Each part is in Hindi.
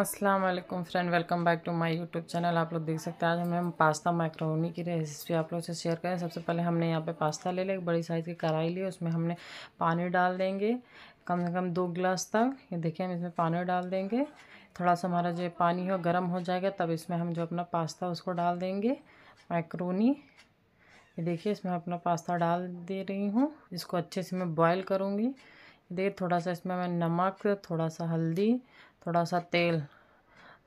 अस्सलाम वालेकुम friend welcome back to my YouTube channel आप लोग देख सकते हैं आज हमें हम पास्ता मैक्रोनी की रेसिपी आप लोग से शेयर करें सबसे पहले हमने यहाँ पे पास्ता ले लिया बड़ी साइज़ की कढ़ाई ली उसमें हमने पानी डाल देंगे कम से कम दो गिलास तक ये देखिए हम इसमें पानी डाल देंगे थोड़ा सा हमारा जो पानी है गर्म हो जाएगा तब इसमें हम जो अपना पास्ता उसको डाल देंगे मैक्रोनी ये देखिए इसमें अपना पास्ता डाल दे रही हूँ इसको अच्छे से मैं बॉयल करूँगी दे थोड़ा सा इसमें मैं नमक थोड़ा सा हल्दी थोड़ा सा तेल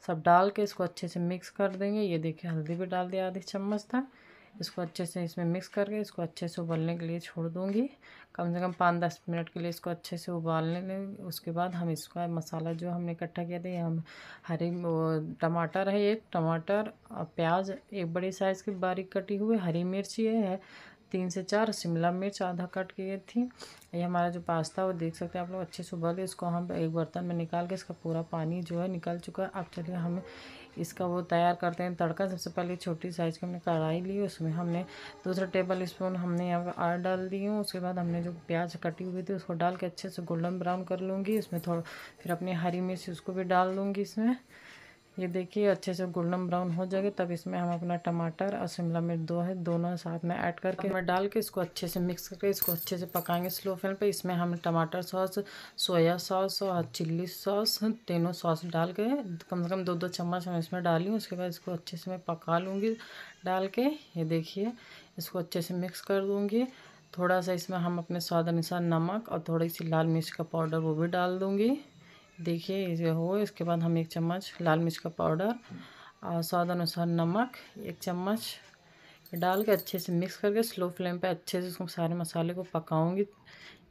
सब डाल के इसको अच्छे से मिक्स कर देंगे ये देखिए हल्दी भी डाल दिया आधी चम्मच था इसको अच्छे से इसमें मिक्स करके इसको अच्छे से उबलने के लिए छोड़ दूँगी कम से कम पाँच दस मिनट के लिए इसको अच्छे से उबालने लें उसके बाद हम इसका मसाला जो हमने इकट्ठा किया था ये हम हरी टमाटर है एक टमाटर प्याज एक बड़ी साइज़ की बारीक कटी हुई हरी मिर्ची है तीन से चार शिमला मिर्च आधा कट किए थी ये हमारा जो पास्ता वो देख सकते हैं आप लोग अच्छे से उबल इसको हम एक बर्तन में निकाल के इसका पूरा पानी जो है निकल चुका है अब चलिए हम इसका वो तैयार करते हैं तड़का सबसे पहले छोटी साइज़ की हमने कढ़ाई ली उसमें हमने दूसरा टेबल स्पून हमने यहाँ पर आर डाल दी हूँ उसके बाद हमने जो प्याज कटी हुई थी उसको डाल के अच्छे से गोल्डन ब्राउन कर लूँगी उसमें थोड़ा फिर अपनी हरी मिर्च उसको भी डाल दूँगी इसमें ये देखिए अच्छे से गोल्डन ब्राउन हो जाएगा तब इसमें हम अपना टमाटर और शिमला मिर्च दो है दोनों साथ में ऐड करके में डाल के इसको अच्छे से मिक्स करके इसको अच्छे से पकाएंगे स्लो फ्लेम पे इसमें हम टमाटर सॉस सोया सॉस और चिल्ली सॉस तीनों सॉस डाल के कम से कम दो दो चम्मच हम इसमें डाली उसके बाद इसको अच्छे से मैं पका लूँगी डाल के ये देखिए इसको अच्छे से मिक्स कर दूँगी थोड़ा सा इसमें हम अपने स्वाद अनुसार नमक और थोड़ी सी लाल मिर्च का पाउडर वो भी डाल दूँगी देखिए ये हो इसके बाद हम एक चम्मच लाल मिर्च का पाउडर और स्वाद अनुसार नमक एक चम्मच डाल के अच्छे से मिक्स करके स्लो फ्लेम पे अच्छे से उसको सारे मसाले को पकाऊंगी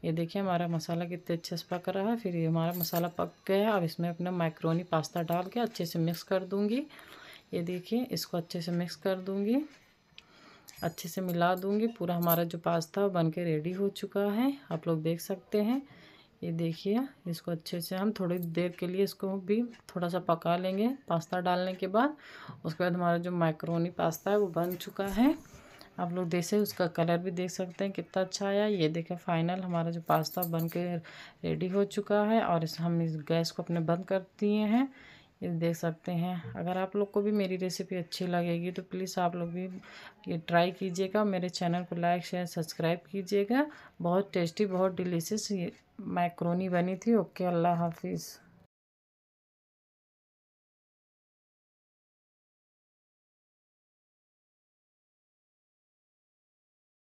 ये देखिए हमारा मसाला कितने अच्छे से पक रहा है फिर ये हमारा मसाला पक गया है अब इसमें अपना माइक्रोनी पास्ता डाल के अच्छे से मिक्स कर दूँगी ये देखिए इसको अच्छे से मिक्स कर दूँगी अच्छे से मिला दूँगी पूरा हमारा जो पास्ता बन के रेडी हो चुका है आप लोग देख सकते हैं ये देखिए इसको अच्छे से हम थोड़ी देर के लिए इसको भी थोड़ा सा पका लेंगे पास्ता डालने के बाद उसके बाद हमारा जो माइक्रोनी पास्ता है वो बन चुका है आप लोग देख सकते उसका कलर भी देख सकते हैं कितना अच्छा आया ये देखें फाइनल हमारा जो पास्ता बन के रेडी हो चुका है और इस हम इस गैस को अपने बंद कर दिए हैं ये देख सकते हैं अगर आप लोग को भी मेरी रेसिपी अच्छी लगेगी तो प्लीज़ आप लोग भी ये ट्राई कीजिएगा मेरे चैनल को लाइक शेयर सब्सक्राइब कीजिएगा बहुत टेस्टी बहुत डिलीशियस ये मैक्रोनी बनी थी ओके अल्लाह हाफिज़